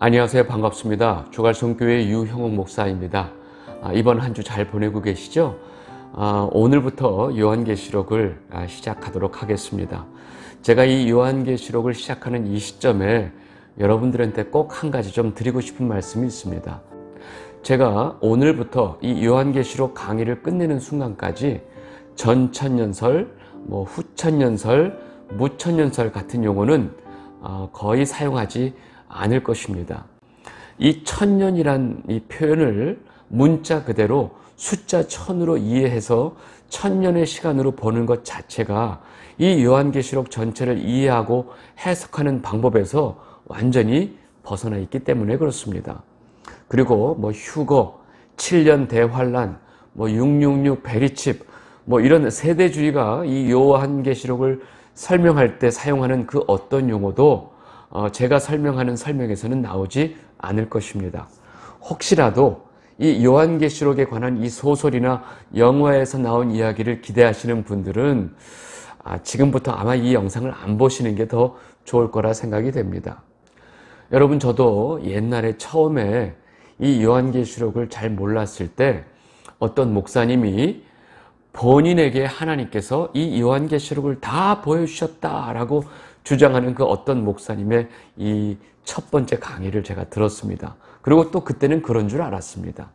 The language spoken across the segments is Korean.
안녕하세요. 반갑습니다. 주갈성교회 유형원 목사입니다. 아, 이번 한 주 잘 보내고 계시죠? 아, 오늘부터 요한계시록을 아, 시작하도록 하겠습니다. 제가 이 요한계시록을 시작하는 이 시점에 여러분들한테 꼭 한 가지 좀 드리고 싶은 말씀이 있습니다. 제가 오늘부터 이 요한계시록 강의를 끝내는 순간까지 전천년설, 뭐 후천년설, 무천년설 같은 용어는 어, 거의 사용하지 않을 것입니다. 이 천년이란 이 표현을 문자 그대로 숫자 천으로 이해해서 천년의 시간으로 보는 것 자체가 이 요한계시록 전체를 이해하고 해석하는 방법에서 완전히 벗어나 있기 때문에 그렇습니다. 그리고 뭐 휴거, 7년 대환란, 뭐 666 베리칩, 뭐 이런 세대주의가 이 요한계시록을 설명할 때 사용하는 그 어떤 용어도 어, 제가 설명하는 설명에서는 나오지 않을 것입니다. 혹시라도 이 요한계시록에 관한 이 소설이나 영화에서 나온 이야기를 기대하시는 분들은 아, 지금부터 아마 이 영상을 안 보시는 게 더 좋을 거라 생각이 됩니다. 여러분 저도 옛날에 처음에 이 요한계시록을 잘 몰랐을 때 어떤 목사님이 본인에게 하나님께서 이 요한계시록을 다 보여주셨다라고 주장하는 그 어떤 목사님의 이 첫 번째 강의를 제가 들었습니다. 그리고 또 그때는 그런 줄 알았습니다.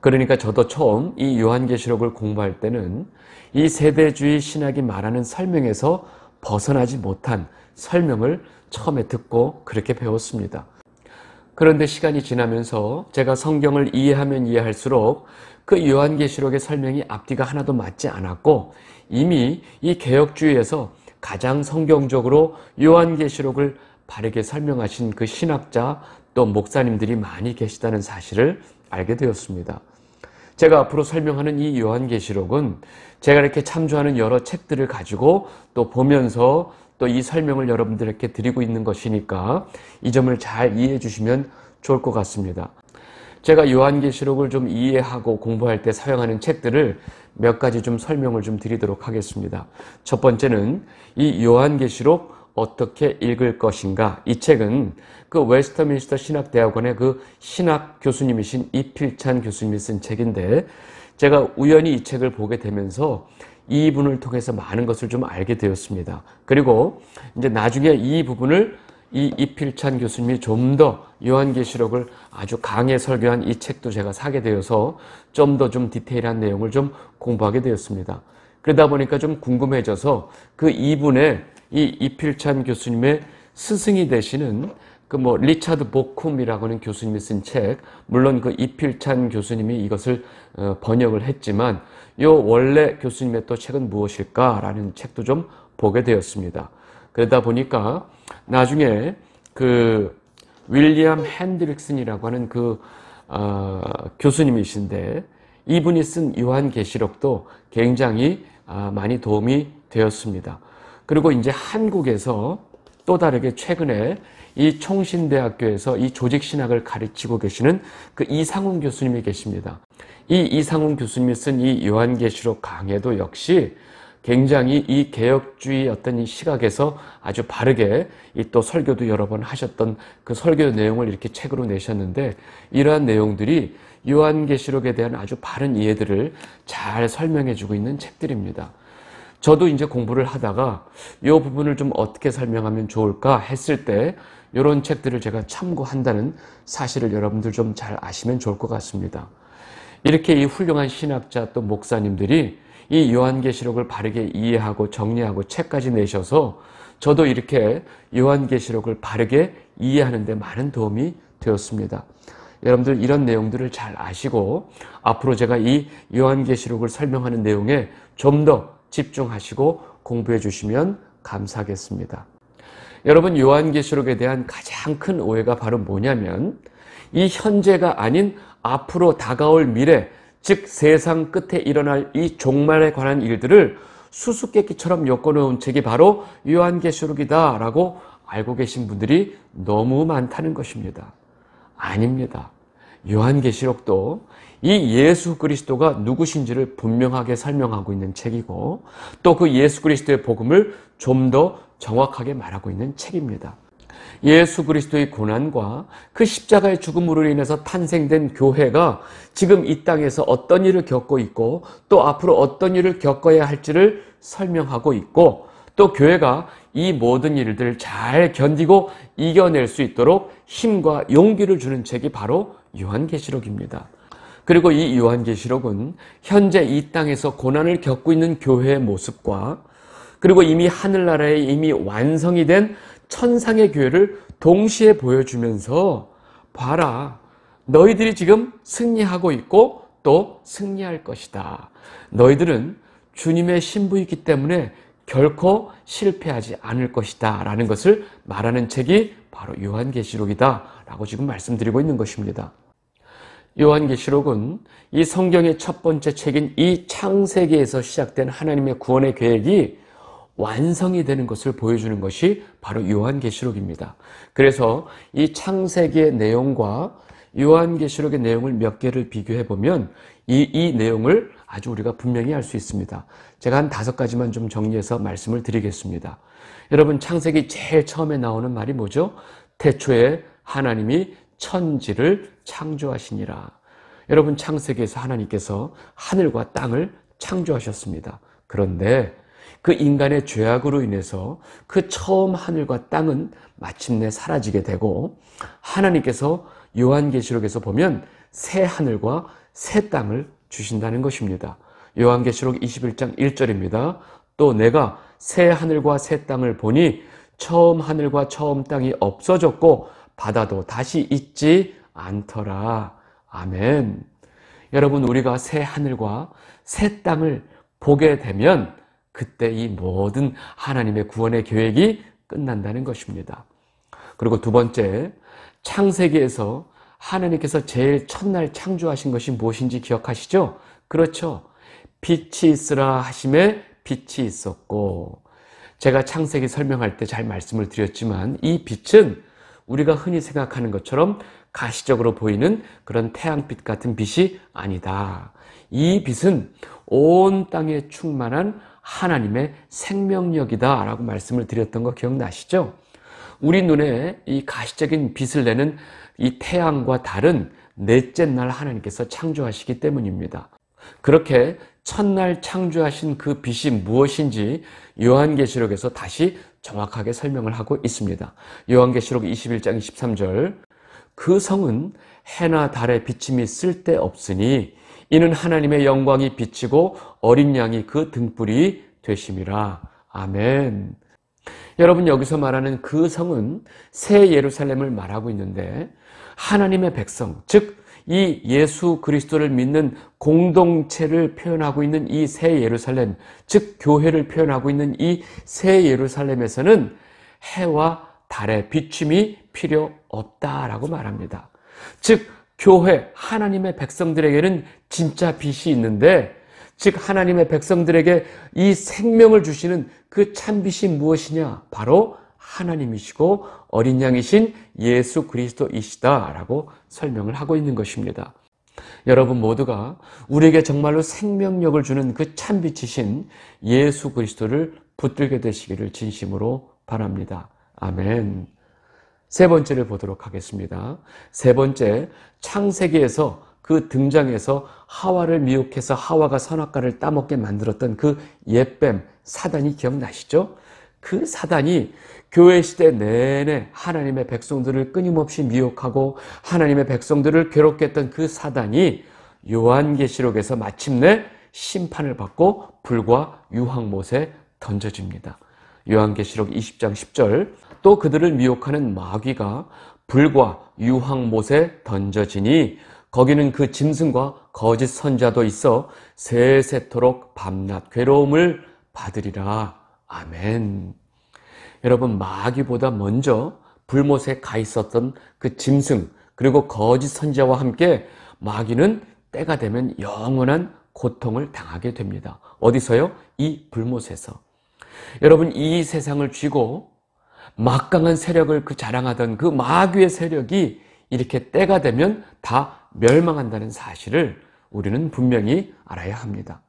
그러니까 저도 처음 이 요한계시록을 공부할 때는 이 세대주의 신학이 말하는 설명에서 벗어나지 못한 설명을 처음에 듣고 그렇게 배웠습니다. 그런데 시간이 지나면서 제가 성경을 이해하면 이해할수록 그 요한계시록의 설명이 앞뒤가 하나도 맞지 않았고 이미 이 개혁주의에서 가장 성경적으로 요한계시록을 바르게 설명하신 그 신학자 또 목사님들이 많이 계시다는 사실을 알게 되었습니다. 제가 앞으로 설명하는 이 요한계시록은 제가 이렇게 참조하는 여러 책들을 가지고 또 보면서 또 이 설명을 여러분들에게 드리고 있는 것이니까 이 점을 잘 이해해 주시면 좋을 것 같습니다. 제가 요한계시록을 좀 이해하고 공부할 때 사용하는 책들을 몇 가지 좀 설명을 좀 드리도록 하겠습니다. 첫 번째는 이 요한계시록 어떻게 읽을 것인가. 이 책은 그 웨스터민스터 신학대학원의 그 신학 교수님이신 이필찬 교수님이 쓴 책인데 제가 우연히 이 책을 보게 되면서 이 부분을 통해서 많은 것을 좀 알게 되었습니다. 그리고 이제 나중에 이 부분을 이 이필찬 교수님이 좀 더 요한계시록을 아주 강해 설교한 이 책도 제가 사게 되어서 좀 더좀 좀 디테일한 내용을 좀 공부하게 되었습니다. 그러다 보니까 좀 궁금해져서 그 이분의 이 이필찬 교수님의 스승이 되시는 그 뭐 리차드 보쿰이라고 하는 교수님이 쓴 책, 물론 그 이필찬 교수님이 이것을 어, 번역을 했지만 요 원래 교수님의 또 책은 무엇일까라는 책도 좀 보게 되었습니다. 그러다 보니까 나중에 그 윌리엄 핸드릭슨이라고 하는 그 어, 교수님이신데 이분이 쓴 요한계시록도 굉장히 어, 많이 도움이 되었습니다. 그리고 이제 한국에서 또 다르게 최근에 이 총신대학교에서 이 조직신학을 가르치고 계시는 그 이상훈 교수님이 계십니다. 이 이상훈 교수님이 쓴 이 요한계시록 강해도 역시 굉장히 이 개혁주의 어떤 이 시각에서 아주 바르게 또 설교도 여러 번 하셨던 그 설교 내용을 이렇게 책으로 내셨는데 이러한 내용들이 요한계시록에 대한 아주 바른 이해들을 잘 설명해 주고 있는 책들입니다. 저도 이제 공부를 하다가 이 부분을 좀 어떻게 설명하면 좋을까 했을 때 이런 책들을 제가 참고한다는 사실을 여러분들 좀 잘 아시면 좋을 것 같습니다. 이렇게 이 훌륭한 신학자 또 목사님들이 이 요한계시록을 바르게 이해하고 정리하고 책까지 내셔서 저도 이렇게 요한계시록을 바르게 이해하는 데 많은 도움이 되었습니다. 여러분들 이런 내용들을 잘 아시고 앞으로 제가 이 요한계시록을 설명하는 내용에 좀 더 집중하시고 공부해 주시면 감사하겠습니다. 여러분 요한계시록에 대한 가장 큰 오해가 바로 뭐냐면 이 현재가 아닌 앞으로 다가올 미래 즉 세상 끝에 일어날 이 종말에 관한 일들을 수수께끼처럼 엮어놓은 책이 바로 요한계시록이다라고 알고 계신 분들이 너무 많다는 것입니다. 아닙니다. 요한계시록도 이 예수 그리스도가 누구신지를 분명하게 설명하고 있는 책이고 또 그 예수 그리스도의 복음을 좀 더 정확하게 말하고 있는 책입니다. 예수 그리스도의 고난과 그 십자가의 죽음으로 인해서 탄생된 교회가 지금 이 땅에서 어떤 일을 겪고 있고 또 앞으로 어떤 일을 겪어야 할지를 설명하고 있고 또 교회가 이 모든 일들을 잘 견디고 이겨낼 수 있도록 힘과 용기를 주는 책이 바로 요한계시록입니다. 그리고 이 요한계시록은 현재 이 땅에서 고난을 겪고 있는 교회의 모습과 그리고 이미 하늘나라에 이미 완성이 된 천상의 교회를 동시에 보여주면서 봐라. 너희들이 지금 승리하고 있고 또 승리할 것이다. 너희들은 주님의 신부이기 때문에 결코 실패하지 않을 것이다. 라는 것을 말하는 책이 바로 요한계시록이다. 라고 지금 말씀드리고 있는 것입니다. 요한계시록은 이 성경의 첫 번째 책인 이 창세기에서 시작된 하나님의 구원의 계획이 완성이 되는 것을 보여주는 것이 바로 요한계시록입니다. 그래서 이 창세기의 내용과 요한계시록의 내용을 몇 개를 비교해 보면 이, 이 내용을 아주 우리가 분명히 알 수 있습니다. 제가 한 다섯 가지만 좀 정리해서 말씀을 드리겠습니다. 여러분 창세기 제일 처음에 나오는 말이 뭐죠? 태초에 하나님이 천지를 창조하시니라. 여러분 창세기에서 하나님께서 하늘과 땅을 창조하셨습니다. 그런데 그 인간의 죄악으로 인해서 그 처음 하늘과 땅은 마침내 사라지게 되고 하나님께서 요한계시록에서 보면 새 하늘과 새 땅을 주신다는 것입니다. 요한계시록 21장 1절입니다. 또 내가 새 하늘과 새 땅을 보니 처음 하늘과 처음 땅이 없어졌고 바다도 다시 있지 않더라. 아멘. 여러분, 우리가 새 하늘과 새 땅을 보게 되면 그때 이 모든 하나님의 구원의 계획이 끝난다는 것입니다. 그리고 두 번째, 창세기에서 하나님께서 제일 첫날 창조하신 것이 무엇인지 기억하시죠? 그렇죠. 빛이 있으라 하심에 빛이 있었고, 제가 창세기 설명할 때 잘 말씀을 드렸지만, 이 빛은 우리가 흔히 생각하는 것처럼 가시적으로 보이는 그런 태양빛 같은 빛이 아니다. 이 빛은 온 땅에 충만한 하나님의 생명력이다라고 말씀을 드렸던 거 기억나시죠? 우리 눈에 이 가시적인 빛을 내는 이 태양과 달은 넷째 날 하나님께서 창조하시기 때문입니다. 그렇게 첫날 창조하신 그 빛이 무엇인지 요한계시록에서 다시 정확하게 설명을 하고 있습니다. 요한계시록 21장 23절 그 성은 해나 달의 비침이 쓸데없으니 이는 하나님의 영광이 비치고 어린 양이 그 등불이 되심이라. 아멘. 여러분 여기서 말하는 그 성은 새 예루살렘을 말하고 있는데 하나님의 백성, 즉 이 예수 그리스도를 믿는 공동체를 표현하고 있는 이 새 예루살렘, 즉 교회를 표현하고 있는 이 새 예루살렘에서는 해와 달의 비춤이 필요 없다라고 말합니다. 즉 교회, 하나님의 백성들에게는 진짜 빛이 있는데, 즉, 하나님의 백성들에게 이 생명을 주시는 그 참빛이 무엇이냐? 바로 하나님이시고 어린 양이신 예수 그리스도이시다라고 설명을 하고 있는 것입니다. 여러분 모두가 우리에게 정말로 생명력을 주는 그 참빛이신 예수 그리스도를 붙들게 되시기를 진심으로 바랍니다. 아멘. 세 번째를 보도록 하겠습니다. 세 번째, 창세기에서 그 등장해서 하와를 미혹해서 하와가 선악과를 따먹게 만들었던 그 옛뱀 사단이 기억나시죠? 그 사단이 교회 시대 내내 하나님의 백성들을 끊임없이 미혹하고 하나님의 백성들을 괴롭게 했던 그 사단이 요한계시록에서 마침내 심판을 받고 불과 유황못에 던져집니다. 요한계시록 20장 10절 또 그들을 미혹하는 마귀가 불과 유황못에 던져지니 거기는 그 짐승과 거짓 선자도 있어 세세토록 밤낮 괴로움을 받으리라. 아멘. 여러분 마귀보다 먼저 불못에 가 있었던 그 짐승 그리고 거짓 선자와 함께 마귀는 때가 되면 영원한 고통을 당하게 됩니다. 어디서요? 이 불못에서. 여러분 이 세상을 쥐고 막강한 세력을 그 자랑하던 그 마귀의 세력이 이렇게 때가 되면 다 멸망한다는 사실을 우리는 분명히 알아야 합니다.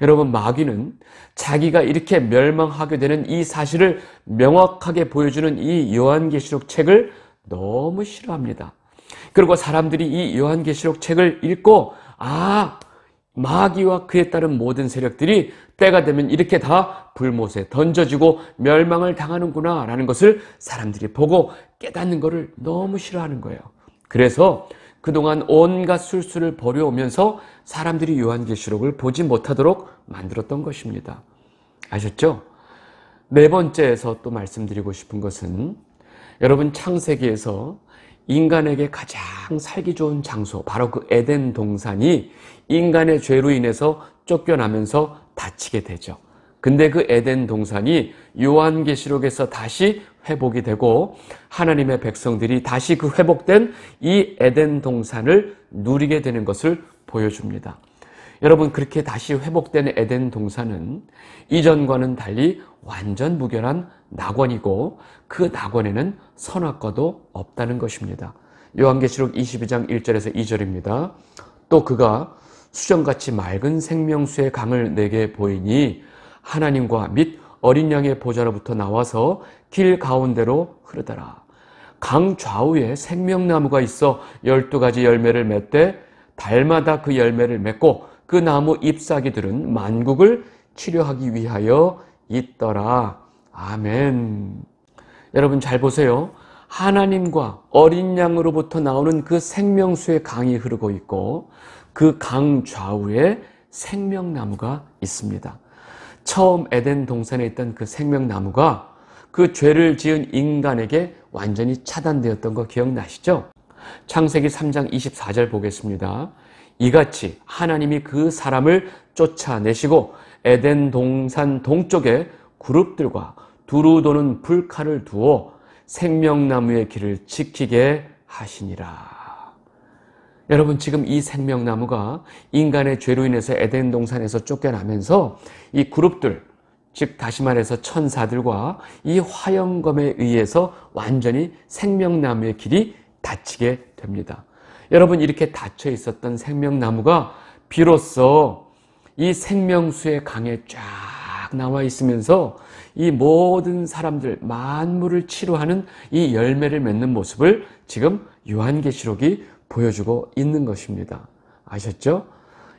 여러분 마귀는 자기가 이렇게 멸망하게 되는 이 사실을 명확하게 보여주는 이 요한계시록 책을 너무 싫어합니다. 그리고 사람들이 이 요한계시록 책을 읽고 아 마귀와 그에 따른 모든 세력들이 때가 되면 이렇게 다 불못에 던져지고 멸망을 당하는구나 라는 것을 사람들이 보고 깨닫는 것을 너무 싫어하는 거예요. 그래서 그동안 온갖 술수를 버려오면서 사람들이 요한계시록을 보지 못하도록 만들었던 것입니다. 아셨죠? 네 번째에서 또 말씀드리고 싶은 것은 여러분 창세기에서 인간에게 가장 살기 좋은 장소, 바로 그 에덴 동산이 인간의 죄로 인해서 쫓겨나면서 다치게 되죠. 근데 그 에덴 동산이 요한계시록에서 다시 회복이 되고 하나님의 백성들이 다시 그 회복된 이 에덴 동산을 누리게 되는 것을 보여줍니다. 여러분 그렇게 다시 회복된 에덴 동산은 이전과는 달리 완전 무결한 낙원이고 그 낙원에는 선악과도 없다는 것입니다. 요한계시록 22장 1절에서 2절입니다. 또 그가 수정같이 맑은 생명수의 강을 내게 보이니 하나님과 및 어린 양의 보좌로부터 나와서 길 가운데로 흐르더라. 강 좌우에 생명나무가 있어 열두 가지 열매를 맺되 달마다 그 열매를 맺고 그 나무 잎사귀들은 만국을 치료하기 위하여 있더라. 아멘. 여러분 잘 보세요. 하나님과 어린 양으로부터 나오는 그 생명수의 강이 흐르고 있고 그 강 좌우에 생명나무가 있습니다. 처음 에덴 동산에 있던 그 생명나무가 그 죄를 지은 인간에게 완전히 차단되었던 거 기억나시죠? 창세기 3장 24절 보겠습니다. 이같이 하나님이 그 사람을 쫓아내시고 에덴 동산 동쪽에 그룹들과 두루 도는 불칼을 두어 생명나무의 길을 지키게 하시니라. 여러분 지금 이 생명나무가 인간의 죄로 인해서 에덴 동산에서 쫓겨나면서 이 그룹들 즉 다시 말해서 천사들과 이 화염검에 의해서 완전히 생명나무의 길이 닫히게 됩니다. 여러분 이렇게 닫혀 있었던 생명나무가 비로소 이 생명수의 강에 쫙 나와 있으면서 이 모든 사람들 만물을 치료하는 이 열매를 맺는 모습을 지금 요한계시록이 보여주고 있는 것입니다. 아셨죠?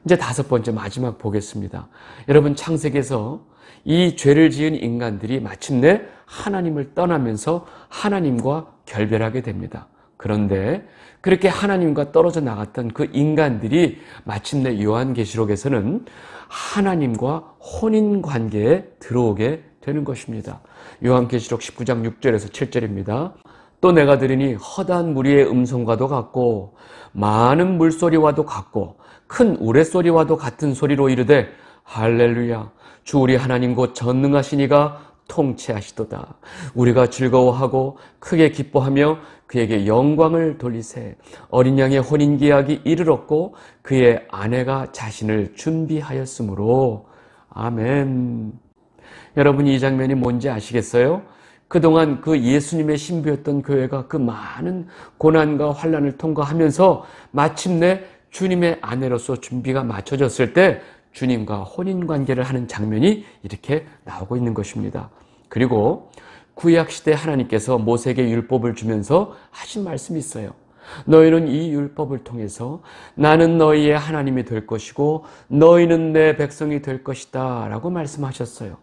이제 다섯 번째 마지막 보겠습니다. 여러분 창세기에서 이 죄를 지은 인간들이 마침내 하나님을 떠나면서 하나님과 결별하게 됩니다. 그런데 그렇게 하나님과 떨어져 나갔던 그 인간들이 마침내 요한계시록에서는 하나님과 혼인 관계에 들어오게 되는 것입니다. 요한계시록 19장 6절에서 7절입니다. 또 내가 들으니 허다한 무리의 음성과도 같고 많은 물소리와도 같고 큰 우레소리와도 같은 소리로 이르되 할렐루야 주 우리 하나님 곧 전능하시니가 통치하시도다. 우리가 즐거워하고 크게 기뻐하며 그에게 영광을 돌리세. 어린 양의 혼인 계약이 이르렀고 그의 아내가 자신을 준비하였으므로 아멘. 여러분이 장면이 뭔지 아시겠어요? 그동안 그 예수님의 신부였던 교회가 그 많은 고난과 환란을 통과하면서 마침내 주님의 아내로서 준비가 맞춰졌을 때 주님과 혼인 관계를 하는 장면이 이렇게 나오고 있는 것입니다. 그리고 구약 시대 하나님께서 모세에게 율법을 주면서 하신 말씀이 있어요. 너희는 이 율법을 통해서 나는 너희의 하나님이 될 것이고 너희는 내 백성이 될 것이다 라고 말씀하셨어요.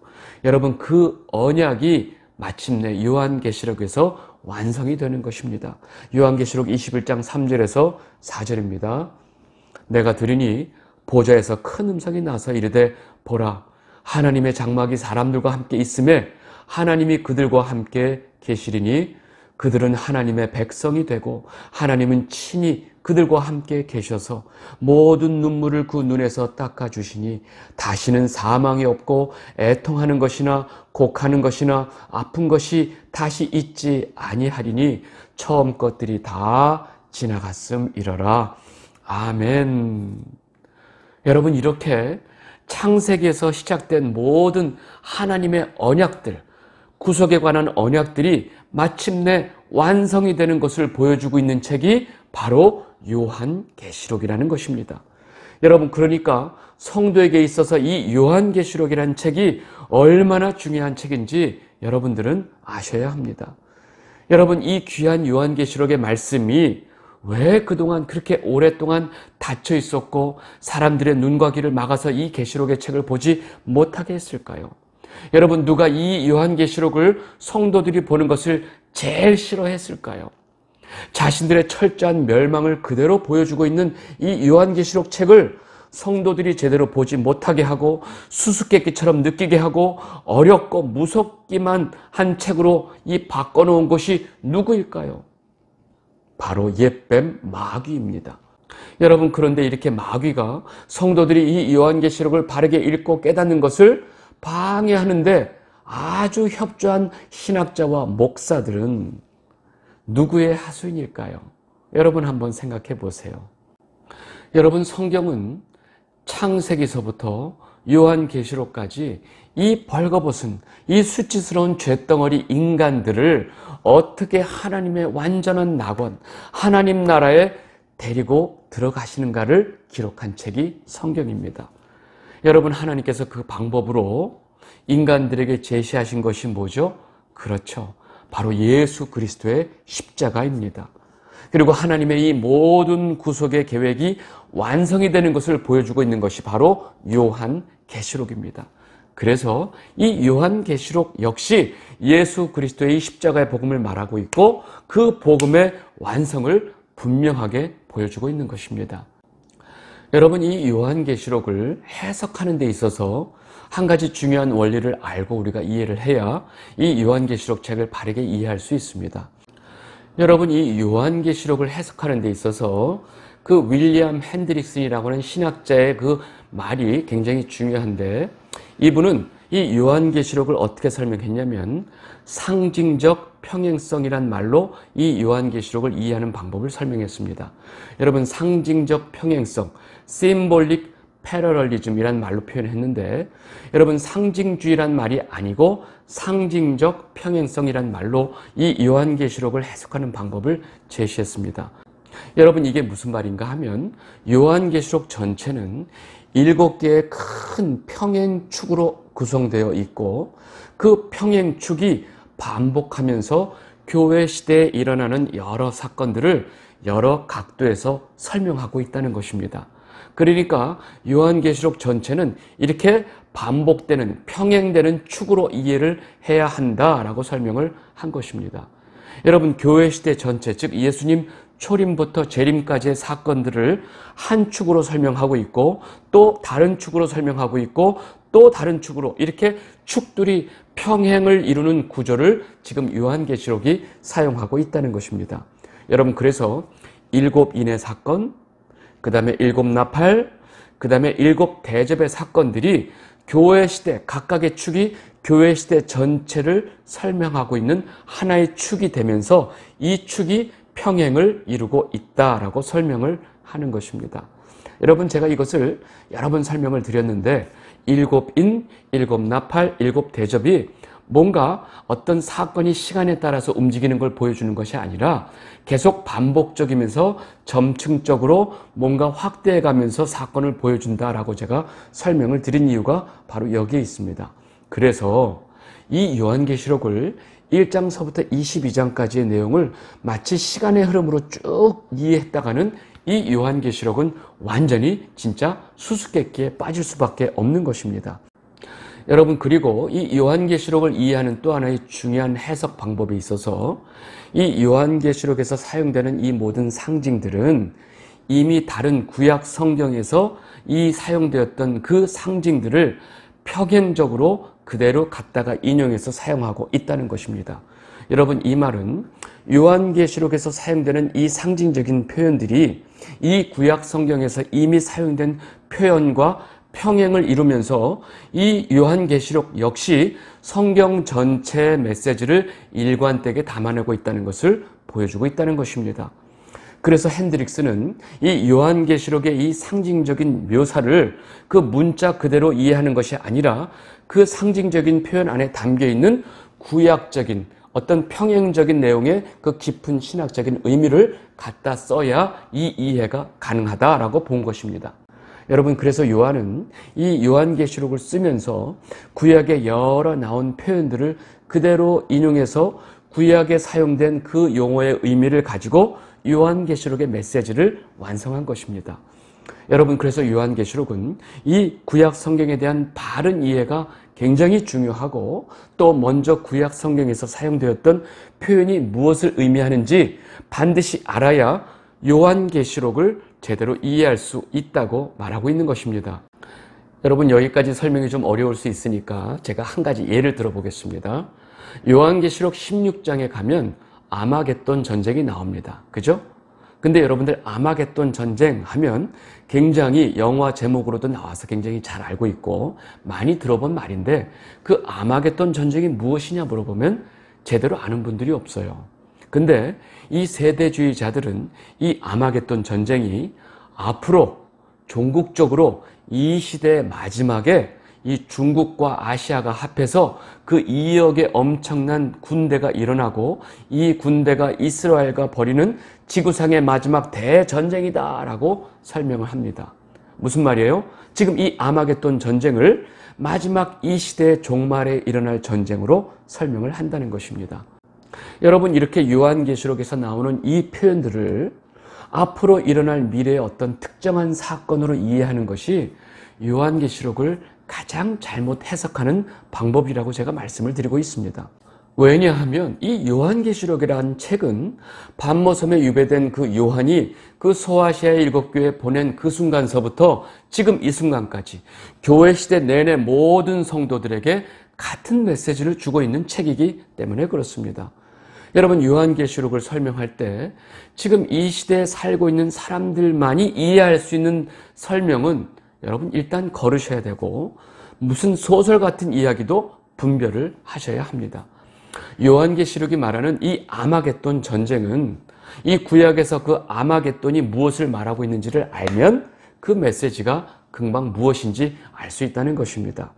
여러분 그 언약이 마침내 요한계시록에서 완성이 되는 것입니다. 요한계시록 21장 3절에서 4절입니다. 내가 들으니 보좌에서 큰 음성이 나서 이르되 보라 하나님의 장막이 사람들과 함께 있음에 하나님이 그들과 함께 계시리니 그들은 하나님의 백성이 되고 하나님은 친히 그들과 함께 계셔서 모든 눈물을 그 눈에서 닦아 주시니 다시는 사망이 없고 애통하는 것이나 곡하는 것이나 아픈 것이 다시 있지 아니하리니 처음 것들이 다 지나갔음 이러라 아멘. 여러분 이렇게 창세기에서 시작된 모든 하나님의 언약들, 구속에 관한 언약들이 마침내 완성이 되는 것을 보여주고 있는 책이 바로 요한계시록이라는 것입니다. 여러분 그러니까 성도에게 있어서 이 요한계시록이라는 책이 얼마나 중요한 책인지 여러분들은 아셔야 합니다. 여러분 이 귀한 요한계시록의 말씀이 왜 그동안 그렇게 오랫동안 닫혀 있었고 사람들의 눈과 귀를 막아서 이 계시록의 책을 보지 못하게 했을까요? 여러분 누가 이 요한계시록을 성도들이 보는 것을 제일 싫어했을까요? 자신들의 철저한 멸망을 그대로 보여주고 있는 이 요한계시록 책을 성도들이 제대로 보지 못하게 하고 수수께끼처럼 느끼게 하고 어렵고 무섭기만 한 책으로 이 바꿔놓은 것이 누구일까요? 바로 옛뱀 마귀입니다. 여러분 그런데 이렇게 마귀가 성도들이 이 요한계시록을 바르게 읽고 깨닫는 것을 방해하는데 아주 협조한 신학자와 목사들은 누구의 하수인일까요? 여러분 한번 생각해 보세요. 여러분 성경은 창세기서부터 요한계시록까지 이 벌거벗은 이 수치스러운 죄덩어리 인간들을 어떻게 하나님의 완전한 낙원, 하나님 나라에 데리고 들어가시는가를 기록한 책이 성경입니다. 여러분 하나님께서 그 방법으로 인간들에게 제시하신 것이 뭐죠? 그렇죠. 바로 예수 그리스도의 십자가입니다. 그리고 하나님의 이 모든 구속의 계획이 완성이 되는 것을 보여주고 있는 것이 바로 요한 계시록입니다. 그래서 이 요한계시록 역시 예수 그리스도의 십자가의 복음을 말하고 있고 그 복음의 완성을 분명하게 보여주고 있는 것입니다. 여러분 이 요한계시록을 해석하는 데 있어서 한 가지 중요한 원리를 알고 우리가 이해를 해야 이 요한계시록 책을 바르게 이해할 수 있습니다. 여러분 이 요한계시록을 해석하는 데 있어서 그 윌리엄 핸드릭슨이라고 하는 신학자의 그 말이 굉장히 중요한데 이분은 이 요한계시록을 어떻게 설명했냐면 상징적 평행성이란 말로 이 요한계시록을 이해하는 방법을 설명했습니다. 여러분 상징적 평행성, 심볼릭 패러럴리즘이란 말로 표현했는데 여러분 상징주의란 말이 아니고 상징적 평행성이란 말로 이 요한계시록을 해석하는 방법을 제시했습니다. 여러분 이게 무슨 말인가 하면 요한계시록 전체는 일곱 개의 큰 평행축으로 구성되어 있고 그 평행축이 반복하면서 교회 시대에 일어나는 여러 사건들을 여러 각도에서 설명하고 있다는 것입니다. 그러니까 요한계시록 전체는 이렇게 반복되는 평행되는 축으로 이해를 해야 한다라고 설명을 한 것입니다. 여러분 교회 시대 전체 즉 예수님 초림부터 재림까지의 사건들을 한 축으로 설명하고 있고 또 다른 축으로 설명하고 있고 또 다른 축으로 이렇게 축들이 평행을 이루는 구조를 지금 요한계시록이 사용하고 있다는 것입니다. 여러분 그래서 일곱 인의 사건, 그 다음에 일곱 나팔, 그 다음에 일곱 대접의 사건들이 교회 시대 각각의 축이 교회 시대 전체를 설명하고 있는 하나의 축이 되면서 이 축이 평행을 이루고 있다라고 설명을 하는 것입니다. 여러분 제가 이것을 여러 번 설명을 드렸는데 일곱 인, 일곱 나팔, 일곱 대접이 뭔가 어떤 사건이 시간에 따라서 움직이는 걸 보여주는 것이 아니라 계속 반복적이면서 점층적으로 뭔가 확대해가면서 사건을 보여준다라고 제가 설명을 드린 이유가 바로 여기에 있습니다. 그래서 이 요한계시록을 1장서부터 22장까지의 내용을 마치 시간의 흐름으로 쭉 이해했다가는 이 요한계시록은 완전히 진짜 수수께끼에 빠질 수밖에 없는 것입니다. 여러분 그리고 이 요한계시록을 이해하는 또 하나의 중요한 해석 방법에 있어서 이 요한계시록에서 사용되는 이 모든 상징들은 이미 다른 구약 성경에서 이 사용되었던 그 상징들을 표현적으로 그대로 갖다가 인용해서 사용하고 있다는 것입니다. 여러분 이 말은 요한계시록에서 사용되는 이 상징적인 표현들이 이 구약 성경에서 이미 사용된 표현과 평행을 이루면서 이 요한계시록 역시 성경 전체의 메시지를 일관되게 담아내고 있다는 것을 보여주고 있다는 것입니다. 그래서 핸드릭스는 이 요한계시록의 이 상징적인 묘사를 그 문자 그대로 이해하는 것이 아니라 그 상징적인 표현 안에 담겨 있는 구약적인 어떤 평행적인 내용의 그 깊은 신학적인 의미를 갖다 써야 이 이해가 가능하다라고 본 것입니다. 여러분 그래서 요한은 이 요한계시록을 쓰면서 구약에 여러 나온 표현들을 그대로 인용해서 구약에 사용된 그 용어의 의미를 가지고 요한계시록의 메시지를 완성한 것입니다. 여러분 그래서 요한계시록은 이 구약 성경에 대한 바른 이해가 굉장히 중요하고 또 먼저 구약 성경에서 사용되었던 표현이 무엇을 의미하는지 반드시 알아야 요한계시록을 제대로 이해할 수 있다고 말하고 있는 것입니다. 여러분 여기까지 설명이 좀 어려울 수 있으니까 제가 한 가지 예를 들어보겠습니다. 요한계시록 16장에 가면 아마겟돈 전쟁이 나옵니다. 그죠? 근데 여러분들 아마겟돈 전쟁 하면 굉장히 영화 제목으로도 나와서 굉장히 잘 알고 있고 많이 들어본 말인데 그 아마겟돈 전쟁이 무엇이냐 물어보면 제대로 아는 분들이 없어요. 근데 이 세대주의자들은 이 아마겟돈 전쟁이 앞으로 종국적으로 이 시대의 마지막에 이 중국과 아시아가 합해서 그 2억의 엄청난 군대가 일어나고 이 군대가 이스라엘과 벌이는 지구상의 마지막 대전쟁이다라고 설명을 합니다. 무슨 말이에요? 지금 이 아마겟돈 전쟁을 마지막 이 시대의 종말에 일어날 전쟁으로 설명을 한다는 것입니다. 여러분 이렇게 요한계시록에서 나오는 이 표현들을 앞으로 일어날 미래의 어떤 특정한 사건으로 이해하는 것이 요한계시록을 가장 잘못 해석하는 방법이라고 제가 말씀을 드리고 있습니다. 왜냐하면 이 요한계시록이라는 책은 반모섬에 유배된 그 요한이 그 소아시아 일곱 교회 보낸 그 순간서부터 지금 이 순간까지 교회 시대 내내 모든 성도들에게 같은 메시지를 주고 있는 책이기 때문에 그렇습니다. 여러분 요한계시록을 설명할 때 지금 이 시대에 살고 있는 사람들만이 이해할 수 있는 설명은 여러분 일단 걸으셔야 되고 무슨 소설 같은 이야기도 분별을 하셔야 합니다. 요한계시록이 말하는 이 아마겟돈 전쟁은 이 구약에서 그 아마겟돈이 무엇을 말하고 있는지를 알면 그 메시지가 금방 무엇인지 알 수 있다는 것입니다.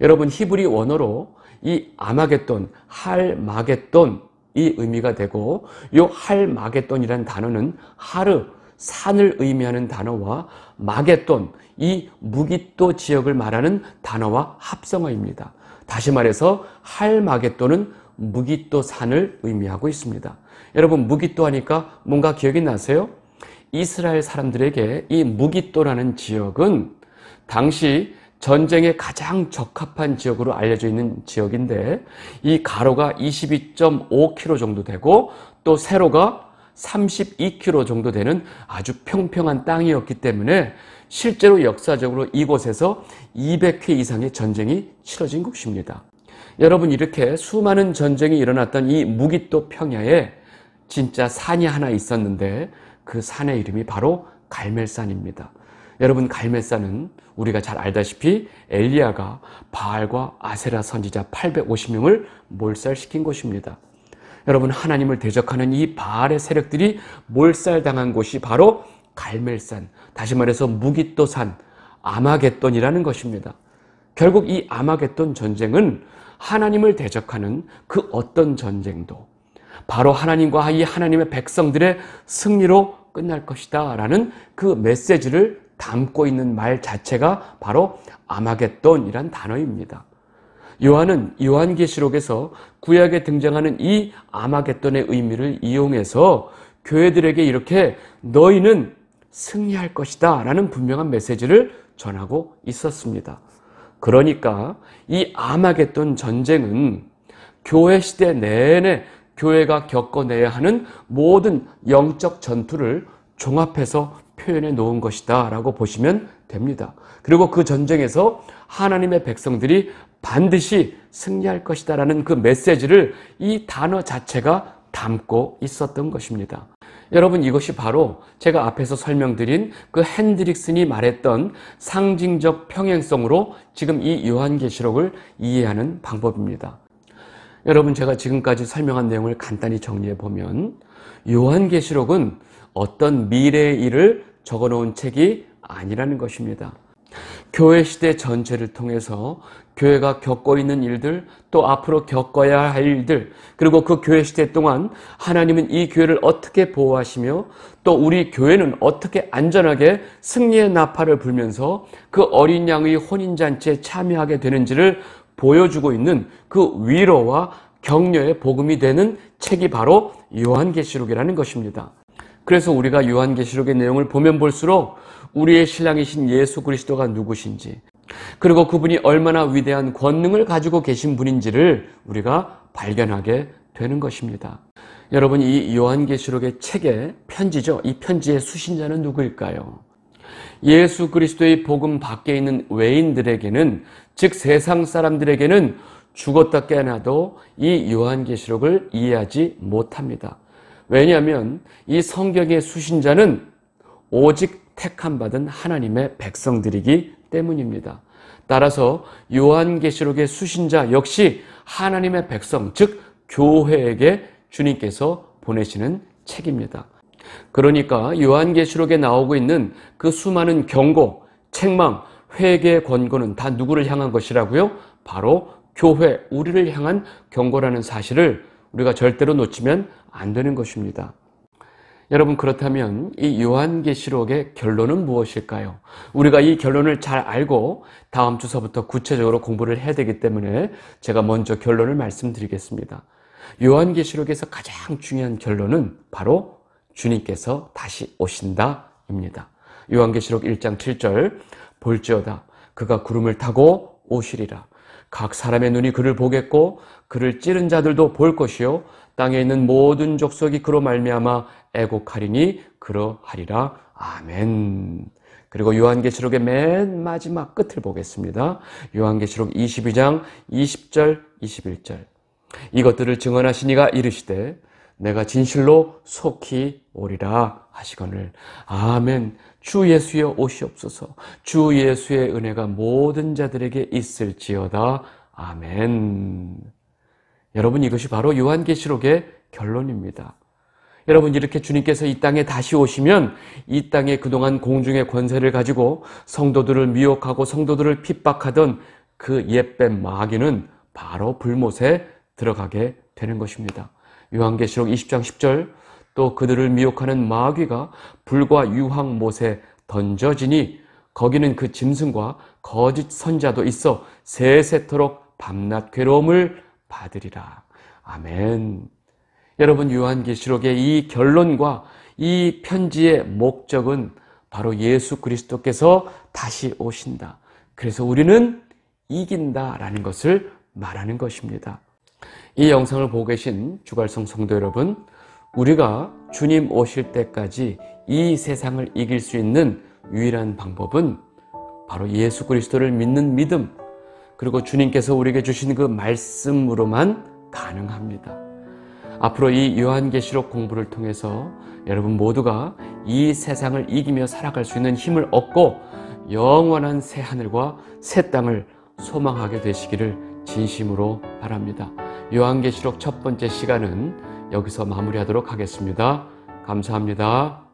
여러분 히브리 원어로 이 아마겟돈, 할마겟돈이 의미가 되고 요 할마겟돈이라는 단어는 하르, 산을 의미하는 단어와 마게돈, 이 무기또 지역을 말하는 단어와 합성어입니다. 다시 말해서 할마게돈은 무기또 산을 의미하고 있습니다. 여러분 무기또 하니까 뭔가 기억이 나세요? 이스라엘 사람들에게 이 무기또라는 지역은 당시 전쟁에 가장 적합한 지역으로 알려져 있는 지역인데 이 가로가 22.5km 정도 되고 또 세로가 32km 정도 되는 아주 평평한 땅이었기 때문에 실제로 역사적으로 이곳에서 200회 이상의 전쟁이 치러진 곳입니다. 여러분 이렇게 수많은 전쟁이 일어났던 이 무기또 평야에 진짜 산이 하나 있었는데 그 산의 이름이 바로 갈멜산입니다. 여러분 갈멜산은 우리가 잘 알다시피 엘리야가 바알과 아세라 선지자 850명을 몰살시킨 곳입니다. 여러분 하나님을 대적하는 이 바알의 세력들이 몰살당한 곳이 바로 갈멜산, 다시 말해서 무기또산, 아마겟돈이라는 것입니다. 결국 이 아마겟돈 전쟁은 하나님을 대적하는 그 어떤 전쟁도 바로 하나님과 이 하나님의 백성들의 승리로 끝날 것이다 라는 그 메시지를 담고 있는 말 자체가 바로 아마겟돈이란 단어입니다. 요한은 요한계시록에서 구약에 등장하는 이 아마겟돈의 의미를 이용해서 교회들에게 이렇게 너희는 승리할 것이다 라는 분명한 메시지를 전하고 있었습니다. 그러니까 이 아마겟돈 전쟁은 교회 시대 내내 교회가 겪어내야 하는 모든 영적 전투를 종합해서 표현해 놓은 것이다 라고 보시면 됩니다. 그리고 그 전쟁에서 하나님의 백성들이 반드시 승리할 것이다 라는 그 메시지를 이 단어 자체가 담고 있었던 것입니다. 여러분 이것이 바로 제가 앞에서 설명드린 그 핸드릭슨이 말했던 상징적 평행성으로 지금 이 요한계시록을 이해하는 방법입니다. 여러분 제가 지금까지 설명한 내용을 간단히 정리해 보면 요한계시록은 어떤 미래의 일을 적어 놓은 책이 아니라는 것입니다. 교회 시대 전체를 통해서 교회가 겪고 있는 일들, 또 앞으로 겪어야 할 일들, 그리고 그 교회 시대 동안 하나님은 이 교회를 어떻게 보호하시며 또 우리 교회는 어떻게 안전하게 승리의 나팔을 불면서 그 어린 양의 혼인잔치에 참여하게 되는지를 보여주고 있는 그 위로와 격려의 복음이 되는 책이 바로 요한계시록이라는 것입니다. 그래서 우리가 요한계시록의 내용을 보면 볼수록 우리의 신랑이신 예수 그리스도가 누구신지, 그리고 그분이 얼마나 위대한 권능을 가지고 계신 분인지를 우리가 발견하게 되는 것입니다. 여러분, 이 요한계시록의 책의 편지죠. 이 편지의 수신자는 누구일까요? 예수 그리스도의 복음 밖에 있는 외인들에게는, 즉 세상 사람들에게는 죽었다 깨어나도 이 요한계시록을 이해하지 못합니다. 왜냐하면 이 성경의 수신자는 오직 택함받은 하나님의 백성들이기 때문입니다. 따라서 요한계시록의 수신자 역시 하나님의 백성, 즉 교회에게 주님께서 보내시는 책입니다. 그러니까 요한계시록에 나오고 있는 그 수많은 경고, 책망, 회개 권고는 다 누구를 향한 것이라고요? 바로 교회, 우리를 향한 경고라는 사실을 우리가 절대로 놓치면 안 되는 것입니다. 여러분 그렇다면 이 요한계시록의 결론은 무엇일까요? 우리가 이 결론을 잘 알고 다음 주서부터 구체적으로 공부를 해야 되기 때문에 제가 먼저 결론을 말씀드리겠습니다. 요한계시록에서 가장 중요한 결론은 바로 주님께서 다시 오신다입니다. 요한계시록 1장 7절 볼지어다 그가 구름을 타고 오시리라 각 사람의 눈이 그를 보겠고 그를 찌른 자들도 볼 것이요 땅에 있는 모든 족속이 그로 말미암아 애곡하리니 그러하리라. 아멘. 그리고 요한계시록의 맨 마지막 끝을 보겠습니다. 요한계시록 22장 20절 21절. 이것들을 증언하시니가 이르시되 내가 진실로 속히 오리라 하시거늘. 아멘. 주 예수여 오시옵소서. 주 예수의 은혜가 모든 자들에게 있을지어다. 아멘. 여러분 이것이 바로 요한계시록의 결론입니다. 여러분 이렇게 주님께서 이 땅에 다시 오시면 이 땅에 그동안 공중의 권세를 가지고 성도들을 미혹하고 성도들을 핍박하던 그 옛뱀 마귀는 바로 불못에 들어가게 되는 것입니다. 요한계시록 20장 10절 또 그들을 미혹하는 마귀가 불과 유황못에 던져지니 거기는 그 짐승과 거짓 선자도 있어 세세토록 밤낮 괴로움을 받으리라. 아멘. 여러분 요한계시록의 이 결론과 이 편지의 목적은 바로 예수 그리스도께서 다시 오신다. 그래서 우리는 이긴다라는 것을 말하는 것입니다. 이 영상을 보고 계신 주갈성 성도 여러분, 우리가 주님 오실 때까지 이 세상을 이길 수 있는 유일한 방법은 바로 예수 그리스도를 믿는 믿음, 그리고 주님께서 우리에게 주신 그 말씀으로만 가능합니다. 앞으로 이 요한계시록 공부를 통해서 여러분 모두가 이 세상을 이기며 살아갈 수 있는 힘을 얻고 영원한 새 하늘과 새 땅을 소망하게 되시기를 진심으로 바랍니다. 요한계시록 첫 번째 시간은 여기서 마무리하도록 하겠습니다. 감사합니다.